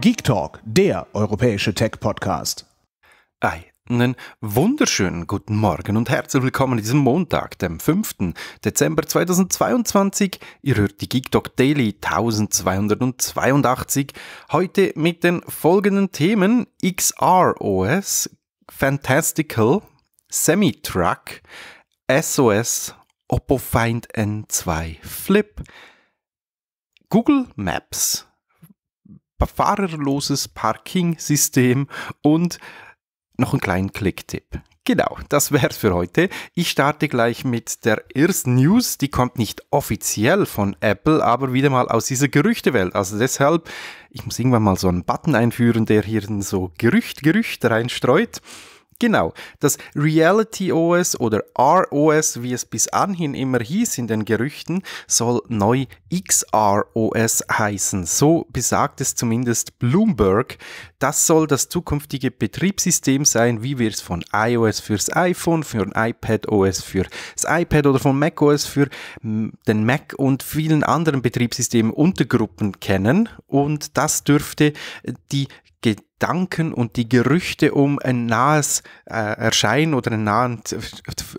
Geek Talk, der europäische Tech-Podcast. Einen wunderschönen guten Morgen und herzlich willkommen an diesem Montag, dem 5. Dezember 2022. Ihr hört die Geek Talk Daily 1282. Heute mit den folgenden Themen XROS, Fantastical, Semi-Truck, SOS, Oppo Find N2 Flip, Google Maps, fahrerloses Parking-System und noch einen kleinen Klicktipp. Genau, das wär's für heute. Ich starte gleich mit der ersten News. Die kommt nicht offiziell von Apple, aber wieder mal aus dieser Gerüchtewelt. Also deshalb, ich muss irgendwann mal so einen Button einführen, der hier so Gerücht, Gerücht reinstreut. Genau, das Reality OS oder ROS, wie es bis anhin immer hieß in den Gerüchten, soll neu XROS heißen. So besagt es zumindest Bloomberg. Das soll das zukünftige Betriebssystem sein, wie wir es von iOS fürs iPhone, für iPad OS für iPad oder von macOS für den Mac und vielen anderen Betriebssystemen Untergruppen kennen. Und das dürfte die Gedanken und die Gerüchte um ein nahes äh, Erscheinen oder einen nahen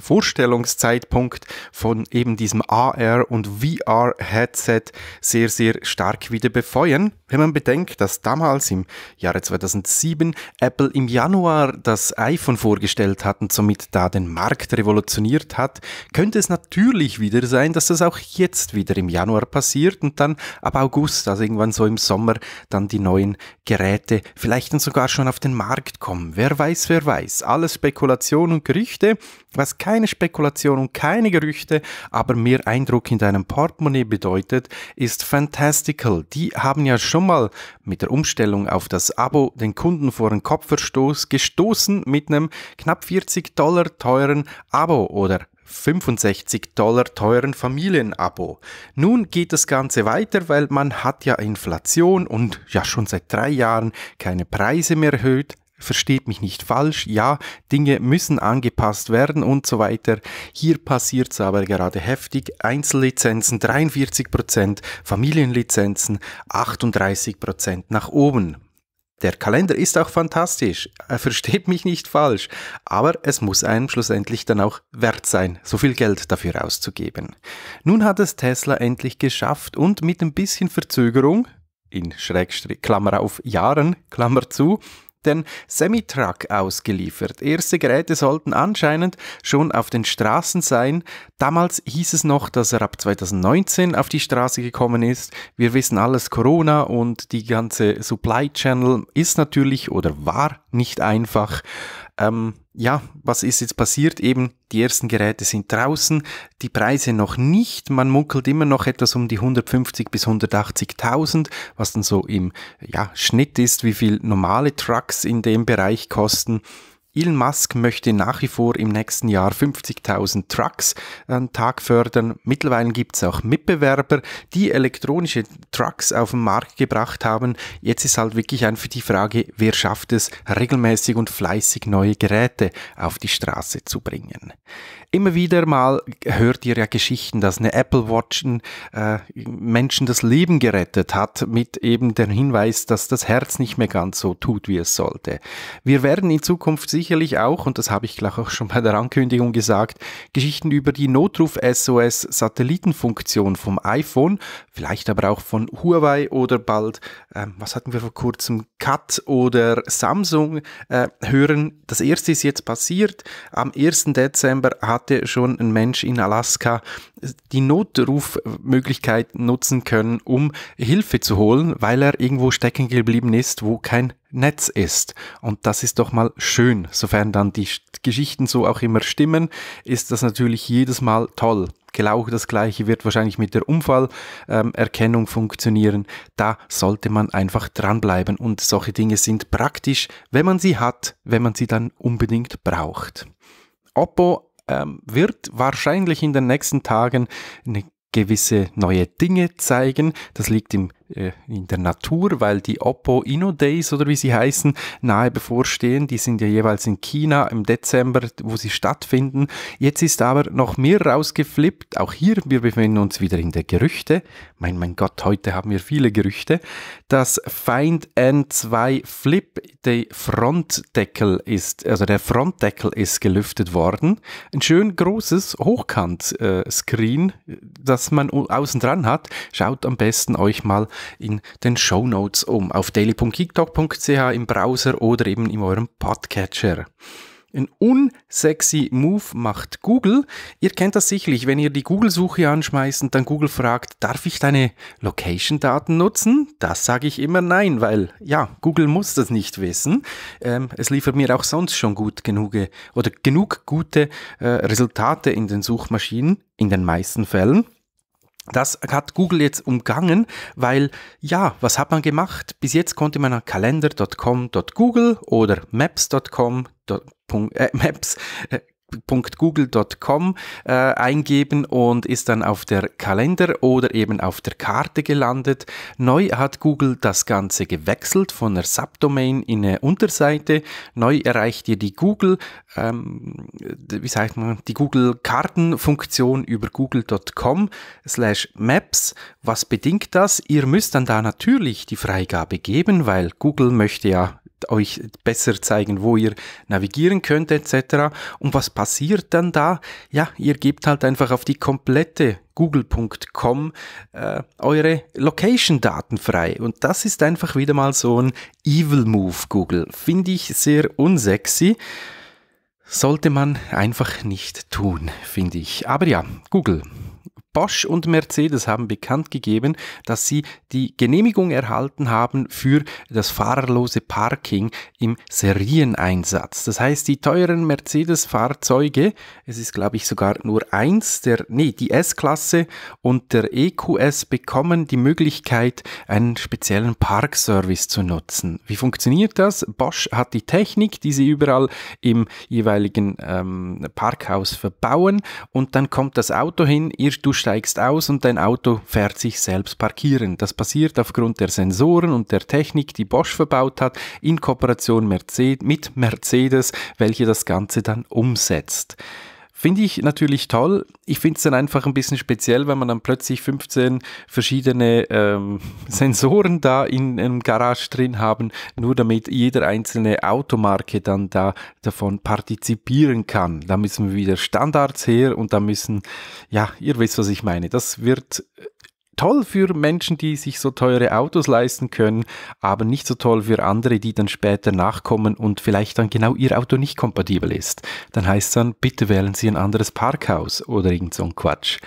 Vorstellungszeitpunkt von eben diesem AR- und VR-Headset sehr, sehr stark wieder befeuern. Wenn man bedenkt, dass damals im Jahre 2007 Apple im Januar das iPhone vorgestellt hat und somit da den Markt revolutioniert hat, könnte es natürlich wieder sein, dass das auch jetzt wieder im Januar passiert und dann ab August, also irgendwann so im Sommer, dann die neuen Geräte vielleicht sogar schon auf den Markt kommen. Wer weiß, wer weiß. Alles Spekulation und Gerüchte was keine Spekulation und keine Gerüchte, aber mehr Eindruck in deinem Portemonnaie bedeutet, ist Fantastical. Die haben ja schon mal mit der Umstellung auf das Abo den Kunden vor einen Kopfverstoß gestoßen mit einem knapp 40 Dollar teuren Abo oder 65 Dollar teuren Familienabo. Nun geht das Ganze weiter, weil man hat ja Inflation und ja schon seit drei Jahren keine Preise mehr erhöht, versteht mich nicht falsch, ja, Dinge müssen angepasst werden und so weiter. Hier passiert es aber gerade heftig. Einzellizenzen 43%, Familienlizenzen 38% nach oben. Der Kalender ist auch fantastisch, versteht mich nicht falsch, aber es muss einem schlussendlich dann auch wert sein, so viel Geld dafür auszugeben. Nun hat es Tesla endlich geschafft und mit ein bisschen Verzögerung, in Schrägstrich, Klammer auf Jahren, Klammer zu, den Semitruck ausgeliefert. Erste Geräte sollten anscheinend schon auf den Straßen sein. Damals hieß es noch, dass er ab 2019 auf die Straße gekommen ist. Wir wissen alles, Corona und die ganze Supply Channel ist natürlich oder war nicht einfach. Ähm, ja, was ist jetzt passiert? Eben, die ersten Geräte sind draußen, die Preise noch nicht. Man munkelt immer noch etwas um die 150 bis 180.000, was dann so im ja, Schnitt ist, wie viel normale Trucks in dem Bereich kosten. Elon Musk möchte nach wie vor im nächsten Jahr 50.000 Trucks an Tag fördern. Mittlerweile gibt es auch Mitbewerber, die elektronische Trucks auf den Markt gebracht haben. Jetzt ist halt wirklich einfach die Frage, wer schafft es, regelmäßig und fleißig neue Geräte auf die Straße zu bringen. Immer wieder mal hört ihr ja Geschichten, dass eine Apple Watch äh, Menschen das Leben gerettet hat, mit eben dem Hinweis, dass das Herz nicht mehr ganz so tut, wie es sollte. Wir werden in Zukunft sicher sicherlich auch, und das habe ich gleich auch schon bei der Ankündigung gesagt, Geschichten über die Notruf-SOS-Satellitenfunktion vom iPhone, vielleicht aber auch von Huawei oder bald, äh, was hatten wir vor kurzem, CAT oder Samsung äh, hören. Das erste ist jetzt passiert. Am 1. Dezember hatte schon ein Mensch in Alaska äh, die Notrufmöglichkeit nutzen können, um Hilfe zu holen, weil er irgendwo stecken geblieben ist, wo kein Netz ist. Und das ist doch mal schön. Sofern dann die Geschichten so auch immer stimmen, ist das natürlich jedes Mal toll. Genau das gleiche wird wahrscheinlich mit der Unfallerkennung ähm, funktionieren. Da sollte man einfach dranbleiben und solche Dinge sind praktisch, wenn man sie hat, wenn man sie dann unbedingt braucht. Oppo ähm, wird wahrscheinlich in den nächsten Tagen eine gewisse neue Dinge zeigen. Das liegt im äh, in der Natur, weil die Oppo Inno Days oder wie sie heißen, nahe bevorstehen. Die sind ja jeweils in China im Dezember, wo sie stattfinden. Jetzt ist aber noch mehr rausgeflippt. Auch hier, wir befinden uns wieder in der Gerüchte. Mein, mein Gott, heute haben wir viele Gerüchte. Das Find N2 Flip, der Frontdeckel ist, also der Frontdeckel ist gelüftet worden. Ein schön großes Hochkant-Screen, äh, das man außen dran hat. Schaut am besten euch mal in den Show Notes um auf daily.geektalk.ch im Browser oder eben in eurem Podcatcher. Ein unsexy Move macht Google. Ihr kennt das sicherlich, wenn ihr die Google-Suche anschmeißt und dann Google fragt, darf ich deine Location-Daten nutzen? Das sage ich immer nein, weil ja, Google muss das nicht wissen. Ähm, es liefert mir auch sonst schon gut genug oder genug gute äh, Resultate in den Suchmaschinen, in den meisten Fällen. Das hat Google jetzt umgangen, weil ja, was hat man gemacht? Bis jetzt konnte man an kalender.com.google oder maps.com. Äh, maps, äh, www.google.com äh, eingeben und ist dann auf der Kalender oder eben auf der Karte gelandet. Neu hat Google das Ganze gewechselt von der Subdomain in eine Unterseite. Neu erreicht ihr die Google, ähm, wie sagt man, die Google-Kartenfunktion über google.com slash maps. Was bedingt das? Ihr müsst dann da natürlich die Freigabe geben, weil Google möchte ja euch besser zeigen, wo ihr navigieren könnt etc. Und was passiert dann da? Ja, ihr gebt halt einfach auf die komplette google.com äh, eure Location-Daten frei. Und das ist einfach wieder mal so ein Evil Move, Google. Finde ich sehr unsexy. Sollte man einfach nicht tun, finde ich. Aber ja, Google, Bosch und Mercedes haben bekannt gegeben, dass sie die Genehmigung erhalten haben für das fahrerlose Parking im Serieneinsatz. Das heißt, die teuren Mercedes-Fahrzeuge, es ist glaube ich sogar nur eins, der, nee, die S-Klasse und der EQS bekommen die Möglichkeit, einen speziellen Parkservice zu nutzen. Wie funktioniert das? Bosch hat die Technik, die sie überall im jeweiligen ähm, Parkhaus verbauen und dann kommt das Auto hin, ihr Dusch steigst aus und dein Auto fährt sich selbst parkieren. Das passiert aufgrund der Sensoren und der Technik, die Bosch verbaut hat, in Kooperation mit Mercedes, welche das Ganze dann umsetzt. Finde ich natürlich toll. Ich finde es dann einfach ein bisschen speziell, wenn man dann plötzlich 15 verschiedene ähm, Sensoren da in einem Garage drin haben, nur damit jeder einzelne Automarke dann da davon partizipieren kann. Da müssen wir wieder Standards her und da müssen, ja, ihr wisst, was ich meine. Das wird toll für Menschen, die sich so teure Autos leisten können, aber nicht so toll für andere, die dann später nachkommen und vielleicht dann genau ihr Auto nicht kompatibel ist. Dann heißt es dann, bitte wählen Sie ein anderes Parkhaus oder irgend so ein Quatsch.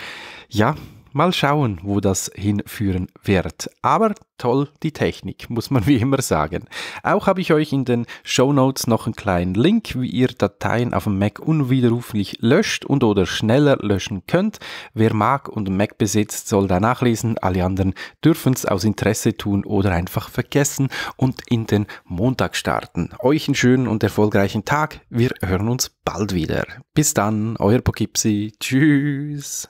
Ja, Mal schauen, wo das hinführen wird. Aber toll die Technik, muss man wie immer sagen. Auch habe ich euch in den Show Notes noch einen kleinen Link, wie ihr Dateien auf dem Mac unwiderruflich löscht und oder schneller löschen könnt. Wer mag und Mac besitzt, soll da nachlesen. Alle anderen dürfen es aus Interesse tun oder einfach vergessen und in den Montag starten. Euch einen schönen und erfolgreichen Tag. Wir hören uns bald wieder. Bis dann, euer Pokipsi. Tschüss